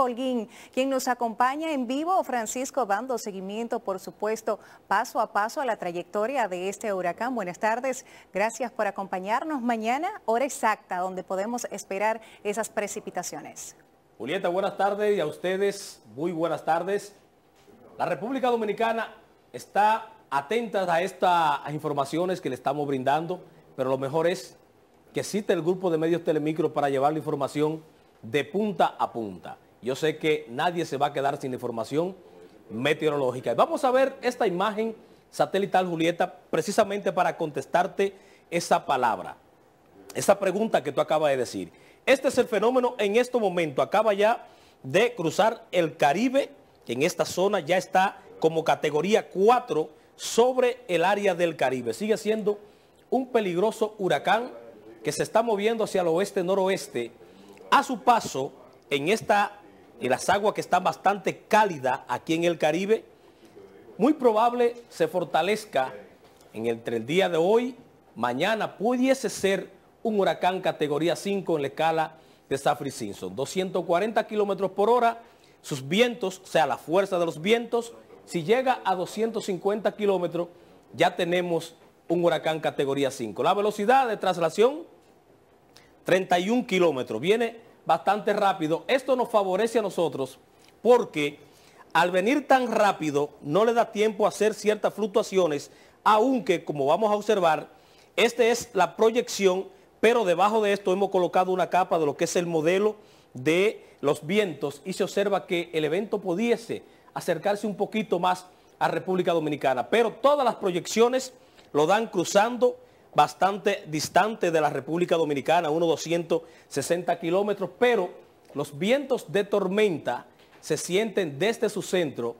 Holguín, quien nos acompaña en vivo. Francisco, dando seguimiento, por supuesto, paso a paso a la trayectoria de este huracán. Buenas tardes, gracias por acompañarnos. Mañana, hora exacta, donde podemos esperar esas precipitaciones. Julieta, buenas tardes y a ustedes, muy buenas tardes. La República Dominicana está atenta a estas informaciones que le estamos brindando, pero lo mejor es que cite el grupo de medios Telemicro para llevar la información de punta a punta. Yo sé que nadie se va a quedar sin información meteorológica. Vamos a ver esta imagen satelital, Julieta, precisamente para contestarte esa palabra, esa pregunta que tú acabas de decir. Este es el fenómeno en este momento. Acaba ya de cruzar el Caribe, que en esta zona ya está como categoría 4 sobre el área del Caribe. Sigue siendo un peligroso huracán que se está moviendo hacia el oeste-noroeste. A su paso, en esta y las aguas que están bastante cálidas aquí en el Caribe, muy probable se fortalezca entre el día de hoy, mañana pudiese ser un huracán categoría 5 en la escala de Saffir-Simpson. 240 kilómetros por hora, sus vientos, o sea, la fuerza de los vientos, si llega a 250 kilómetros, ya tenemos un huracán categoría 5. La velocidad de traslación, 31 kilómetros. Viene bastante rápido. Esto nos favorece a nosotros porque al venir tan rápido no le da tiempo a hacer ciertas fluctuaciones, aunque como vamos a observar, esta es la proyección, pero debajo de esto hemos colocado una capa de lo que es el modelo de los vientos y se observa que el evento pudiese acercarse un poquito más a República Dominicana, pero todas las proyecciones lo dan cruzando bastante distante de la República Dominicana, unos 260 kilómetros, pero los vientos de tormenta se sienten desde su centro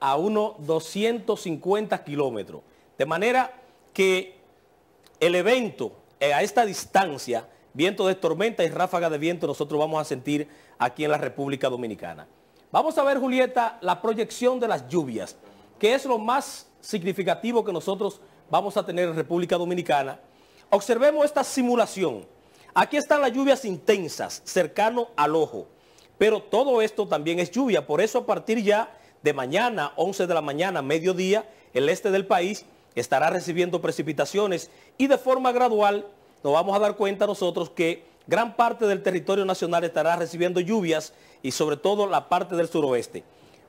a unos 250 kilómetros. De manera que el evento eh, a esta distancia, viento de tormenta y ráfaga de viento, nosotros vamos a sentir aquí en la República Dominicana. Vamos a ver, Julieta, la proyección de las lluvias, que es lo más significativo que nosotros vamos a tener República Dominicana. Observemos esta simulación. Aquí están las lluvias intensas, cercano al ojo. Pero todo esto también es lluvia, por eso a partir ya de mañana, 11 de la mañana, mediodía, el este del país estará recibiendo precipitaciones y de forma gradual nos vamos a dar cuenta nosotros que gran parte del territorio nacional estará recibiendo lluvias y sobre todo la parte del suroeste.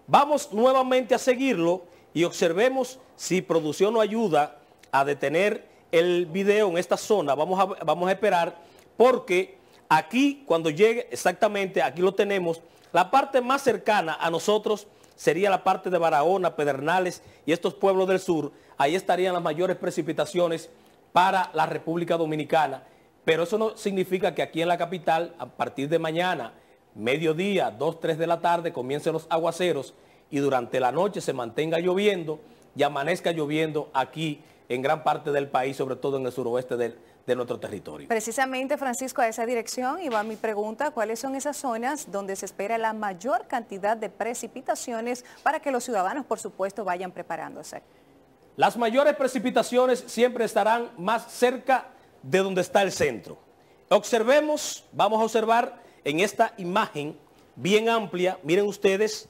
Vamos nuevamente a seguirlo y observemos si producción o ayuda a detener el video en esta zona. Vamos a, vamos a esperar porque aquí cuando llegue, exactamente aquí lo tenemos, la parte más cercana a nosotros sería la parte de Barahona, Pedernales y estos pueblos del sur. Ahí estarían las mayores precipitaciones para la República Dominicana. Pero eso no significa que aquí en la capital, a partir de mañana, mediodía, 2, 3 de la tarde, comiencen los aguaceros y durante la noche se mantenga lloviendo y amanezca lloviendo aquí en gran parte del país, sobre todo en el suroeste de nuestro territorio. Precisamente, Francisco, a esa dirección va mi pregunta, ¿cuáles son esas zonas donde se espera la mayor cantidad de precipitaciones para que los ciudadanos, por supuesto, vayan preparándose? Las mayores precipitaciones siempre estarán más cerca de donde está el centro. Observemos, vamos a observar en esta imagen bien amplia, miren ustedes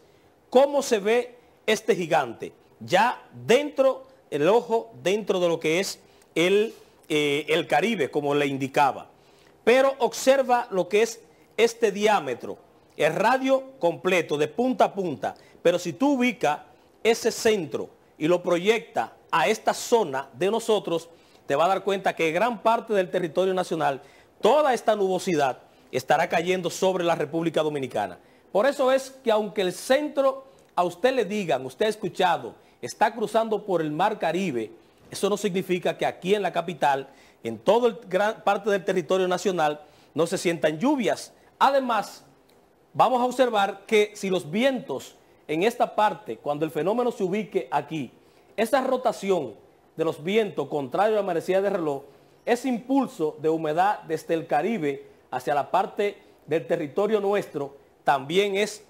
cómo se ve este gigante ya dentro, el ojo dentro de lo que es el, eh, el Caribe, como le indicaba. Pero observa lo que es este diámetro, el radio completo, de punta a punta. Pero si tú ubicas ese centro y lo proyectas a esta zona de nosotros, te va a dar cuenta que gran parte del territorio nacional, toda esta nubosidad estará cayendo sobre la República Dominicana. Por eso es que aunque el centro a usted le digan, usted ha escuchado, está cruzando por el Mar Caribe, eso no significa que aquí en la capital, en toda gran parte del territorio nacional, no se sientan lluvias. Además, vamos a observar que si los vientos en esta parte, cuando el fenómeno se ubique aquí, esa rotación de los vientos contrario a la manecilla de reloj, ese impulso de humedad desde el Caribe hacia la parte del territorio nuestro, también es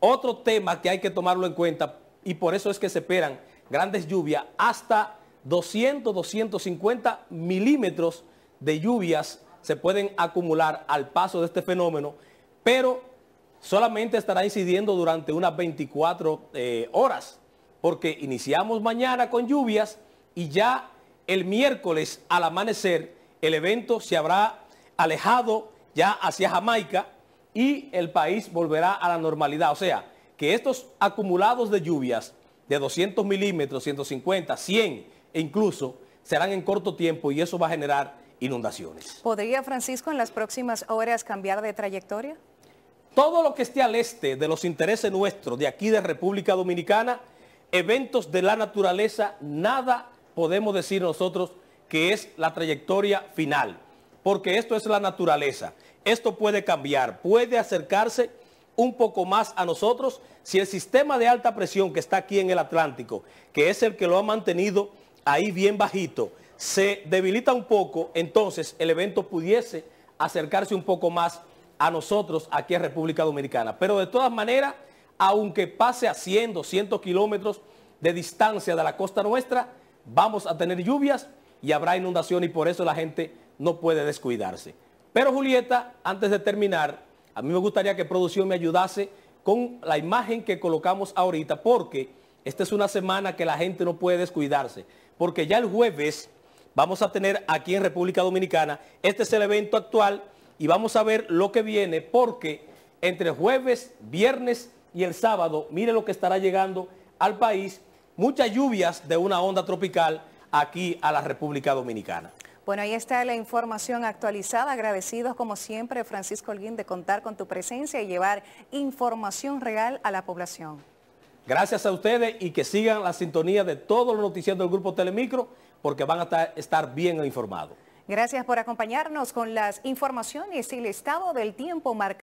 otro tema que hay que tomarlo en cuenta y por eso es que se esperan grandes lluvias hasta 200, 250 milímetros de lluvias se pueden acumular al paso de este fenómeno, pero solamente estará incidiendo durante unas 24 eh, horas, porque iniciamos mañana con lluvias y ya el miércoles al amanecer el evento se habrá alejado ya hacia Jamaica y el país volverá a la normalidad. O sea, que estos acumulados de lluvias de 200 milímetros, 150, 100 e incluso serán en corto tiempo y eso va a generar inundaciones. ¿Podría Francisco en las próximas horas cambiar de trayectoria? Todo lo que esté al este de los intereses nuestros de aquí de República Dominicana, eventos de la naturaleza, nada podemos decir nosotros que es la trayectoria final, porque esto es la naturaleza. Esto puede cambiar, puede acercarse un poco más a nosotros si el sistema de alta presión que está aquí en el Atlántico, que es el que lo ha mantenido ahí bien bajito, se debilita un poco, entonces el evento pudiese acercarse un poco más a nosotros aquí en República Dominicana. Pero de todas maneras, aunque pase a 100, 200 kilómetros de distancia de la costa nuestra, vamos a tener lluvias y habrá inundación y por eso la gente no puede descuidarse. Pero Julieta, antes de terminar, a mí me gustaría que producción me ayudase con la imagen que colocamos ahorita, porque esta es una semana que la gente no puede descuidarse, porque ya el jueves vamos a tener aquí en República Dominicana, este es el evento actual y vamos a ver lo que viene, porque entre jueves, viernes y el sábado, mire lo que estará llegando al país, muchas lluvias de una onda tropical aquí a la República Dominicana. Bueno, ahí está la información actualizada. Agradecidos como siempre, Francisco Holguín, de contar con tu presencia y llevar información real a la población. Gracias a ustedes y que sigan la sintonía de todos los noticieros del Grupo Telemicro porque van a estar bien informados. Gracias por acompañarnos con las informaciones y el estado del tiempo marcado.